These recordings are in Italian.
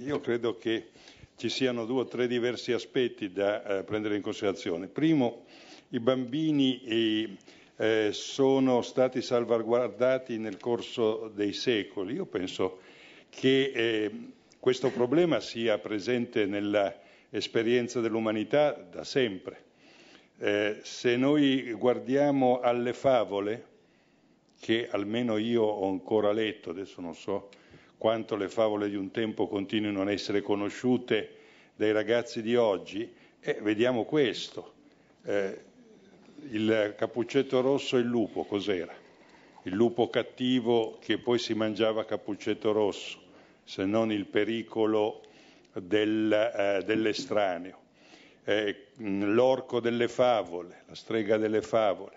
Io credo che ci siano due o tre diversi aspetti da eh, prendere in considerazione. Primo, i bambini eh, sono stati salvaguardati nel corso dei secoli. Io penso che eh, questo problema sia presente nell'esperienza dell'umanità da sempre eh, se noi guardiamo alle favole, che almeno io ho ancora letto, adesso non so quanto le favole di un tempo continuino a essere conosciute dai ragazzi di oggi, eh, vediamo questo. Eh, il cappuccetto rosso e il lupo, cos'era? Il lupo cattivo che poi si mangiava cappuccetto rosso, se non il pericolo del, eh, dell'estraneo. Eh, l'orco delle favole, la strega delle favole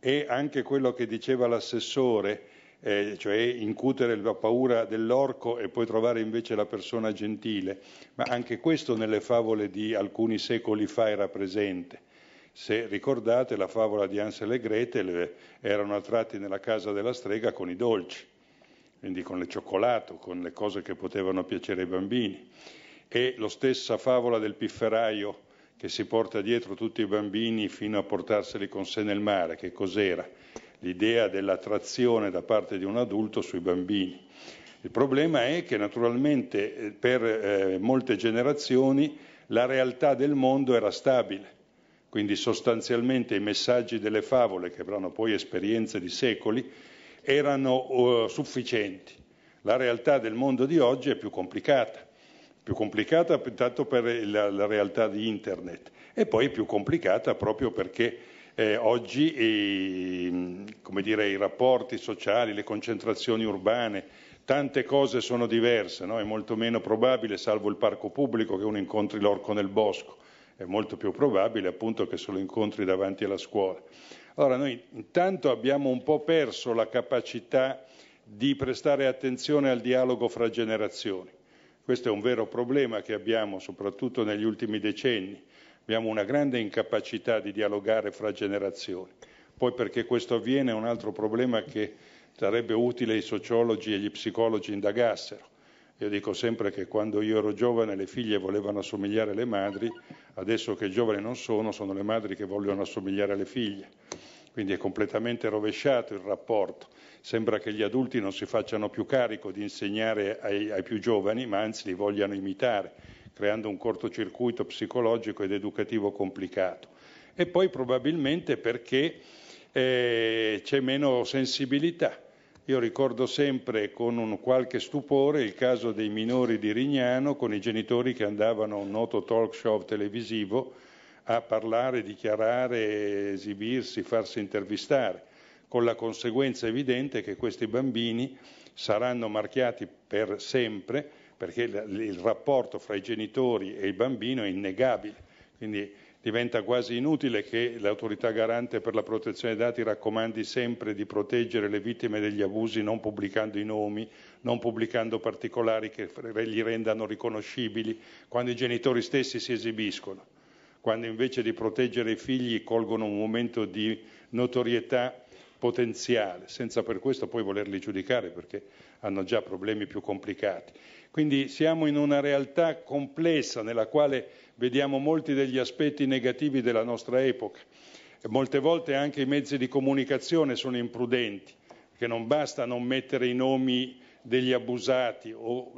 e anche quello che diceva l'assessore, eh, cioè incutere la paura dell'orco e poi trovare invece la persona gentile, ma anche questo nelle favole di alcuni secoli fa era presente. Se ricordate la favola di Ansel e Gretel eh, erano attratti nella casa della strega con i dolci, quindi con il cioccolato, con le cose che potevano piacere ai bambini. E la stessa favola del pifferaio che si porta dietro tutti i bambini fino a portarseli con sé nel mare, che cos'era? L'idea dell'attrazione da parte di un adulto sui bambini. Il problema è che naturalmente eh, per eh, molte generazioni la realtà del mondo era stabile, quindi sostanzialmente i messaggi delle favole, che avranno poi esperienze di secoli, erano eh, sufficienti. La realtà del mondo di oggi è più complicata più complicata intanto per la, la realtà di internet e poi più complicata proprio perché eh, oggi eh, dire, i rapporti sociali, le concentrazioni urbane, tante cose sono diverse, no? è molto meno probabile, salvo il parco pubblico, che uno incontri l'orco nel bosco, è molto più probabile appunto che se lo incontri davanti alla scuola. Allora noi intanto abbiamo un po' perso la capacità di prestare attenzione al dialogo fra generazioni questo è un vero problema che abbiamo soprattutto negli ultimi decenni. Abbiamo una grande incapacità di dialogare fra generazioni. Poi perché questo avviene è un altro problema che sarebbe utile i sociologi e gli psicologi indagassero. Io dico sempre che quando io ero giovane le figlie volevano assomigliare alle madri, adesso che giovani non sono, sono le madri che vogliono assomigliare alle figlie. Quindi è completamente rovesciato il rapporto. Sembra che gli adulti non si facciano più carico di insegnare ai, ai più giovani, ma anzi li vogliano imitare, creando un cortocircuito psicologico ed educativo complicato. E poi probabilmente perché eh, c'è meno sensibilità. Io ricordo sempre con un qualche stupore il caso dei minori di Rignano con i genitori che andavano a un noto talk show televisivo a parlare, dichiarare, esibirsi, farsi intervistare, con la conseguenza evidente che questi bambini saranno marchiati per sempre perché il rapporto fra i genitori e il bambino è innegabile. Quindi diventa quasi inutile che l'autorità garante per la protezione dei dati raccomandi sempre di proteggere le vittime degli abusi non pubblicando i nomi, non pubblicando particolari che li rendano riconoscibili quando i genitori stessi si esibiscono quando invece di proteggere i figli colgono un momento di notorietà potenziale, senza per questo poi volerli giudicare perché hanno già problemi più complicati. Quindi siamo in una realtà complessa nella quale vediamo molti degli aspetti negativi della nostra epoca. E molte volte anche i mezzi di comunicazione sono imprudenti, perché non basta non mettere i nomi degli abusati o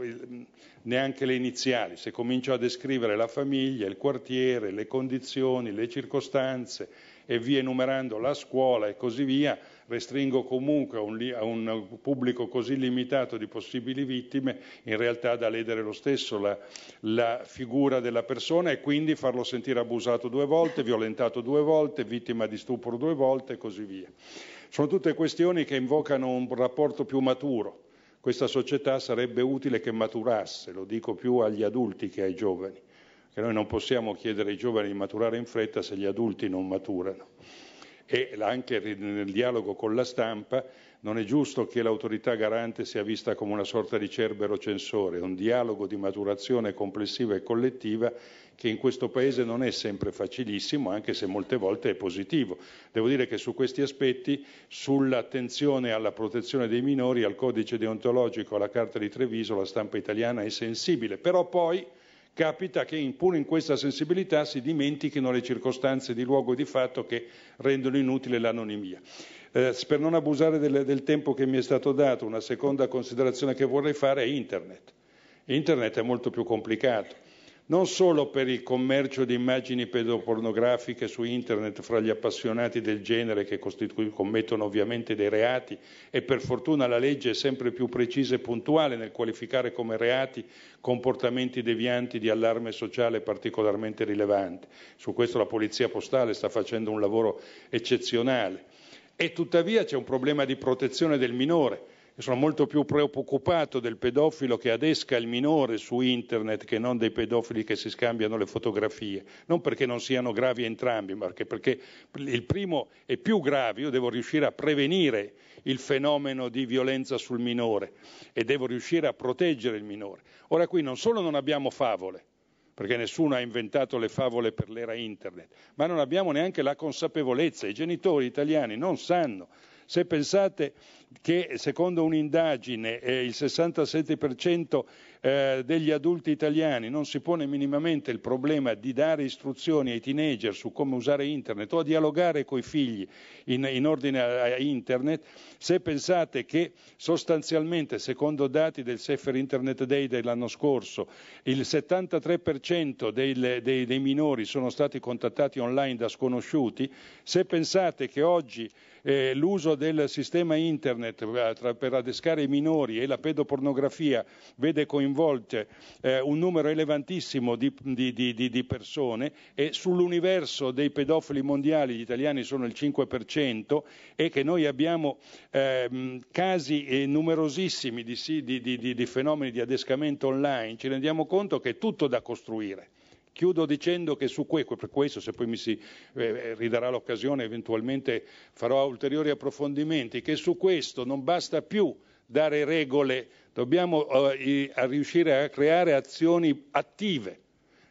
neanche le iniziali, se comincio a descrivere la famiglia, il quartiere, le condizioni, le circostanze e via enumerando la scuola e così via, restringo comunque a un, a un pubblico così limitato di possibili vittime, in realtà da ledere lo stesso la, la figura della persona e quindi farlo sentire abusato due volte, violentato due volte, vittima di stupro due volte e così via. Sono tutte questioni che invocano un rapporto più maturo questa società sarebbe utile che maturasse, lo dico più agli adulti che ai giovani, che noi non possiamo chiedere ai giovani di maturare in fretta se gli adulti non maturano e anche nel dialogo con la stampa non è giusto che l'autorità garante sia vista come una sorta di cerbero censore, un dialogo di maturazione complessiva e collettiva che in questo Paese non è sempre facilissimo, anche se molte volte è positivo. Devo dire che su questi aspetti, sull'attenzione alla protezione dei minori, al codice deontologico, alla Carta di Treviso, la stampa italiana è sensibile, però poi Capita che pur in questa sensibilità si dimentichino le circostanze di luogo e di fatto che rendono inutile l'anonimia. Eh, per non abusare del, del tempo che mi è stato dato, una seconda considerazione che vorrei fare è Internet. Internet è molto più complicato non solo per il commercio di immagini pedopornografiche su internet fra gli appassionati del genere che commettono ovviamente dei reati e per fortuna la legge è sempre più precisa e puntuale nel qualificare come reati comportamenti devianti di allarme sociale particolarmente rilevanti. Su questo la Polizia Postale sta facendo un lavoro eccezionale. E tuttavia c'è un problema di protezione del minore sono molto più preoccupato del pedofilo che adesca il minore su internet che non dei pedofili che si scambiano le fotografie, non perché non siano gravi entrambi, ma perché, perché il primo è più grave, io devo riuscire a prevenire il fenomeno di violenza sul minore e devo riuscire a proteggere il minore. Ora qui non solo non abbiamo favole, perché nessuno ha inventato le favole per l'era internet, ma non abbiamo neanche la consapevolezza, i genitori italiani non sanno se pensate che secondo un'indagine eh, il 67% eh, degli adulti italiani, non si pone minimamente il problema di dare istruzioni ai teenager su come usare internet o a dialogare con i figli in, in ordine a, a, internet, se pensate che sostanzialmente, secondo dati del Sefer Internet Day dell'anno scorso, il 73% dei, dei, dei minori sono stati contattati online da sconosciuti, se pensate che oggi eh, l'uso del sistema internet eh, per adescare i minori e la pedopornografia vede coinvolti coinvolte eh, un numero elevantissimo di, di, di, di, persone e sull'universo dei pedofili mondiali gli italiani sono il 5% e che noi abbiamo ehm, eh, casi numerosissimi di fenomeni di adescamento online, ci rendiamo conto che è tutto da costruire. Chiudo dicendo che su questo, per questo se poi mi si eh, eh, ridarà l'occasione eventualmente farò ulteriori approfondimenti, che su questo non basta più dare regole, dobbiamo eh, riuscire a creare azioni attive.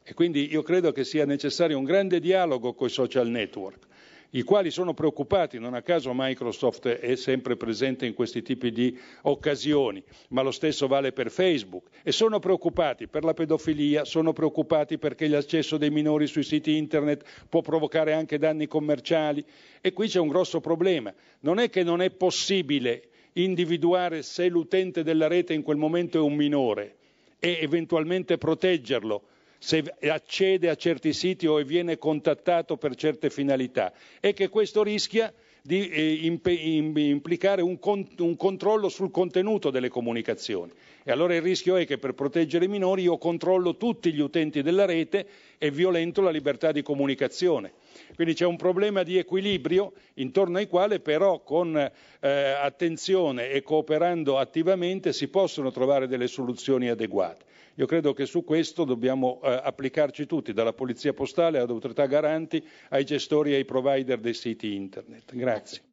E quindi io credo che sia necessario un grande dialogo con i social network, i quali sono preoccupati, non a caso Microsoft è sempre presente in questi tipi di occasioni, ma lo stesso vale per Facebook, e sono preoccupati per la pedofilia, sono preoccupati perché l'accesso dei minori sui siti internet può provocare anche danni commerciali e qui c'è un grosso problema. Non è che non è possibile individuare se l'utente della rete in quel momento è un minore e eventualmente proteggerlo se accede a certi siti o viene contattato per certe finalità e che questo rischia di eh, implicare un, controllo sul contenuto delle comunicazioni. E allora il rischio è che per proteggere i minori io controllo tutti gli utenti della rete e violento la libertà di comunicazione. Quindi c'è un problema di equilibrio intorno ai quali però con eh, attenzione e cooperando attivamente si possono trovare delle soluzioni adeguate. Io credo che su questo dobbiamo eh, applicarci tutti, dalla Polizia Postale ad autorità garanti ai gestori e ai provider dei siti internet. Grazie.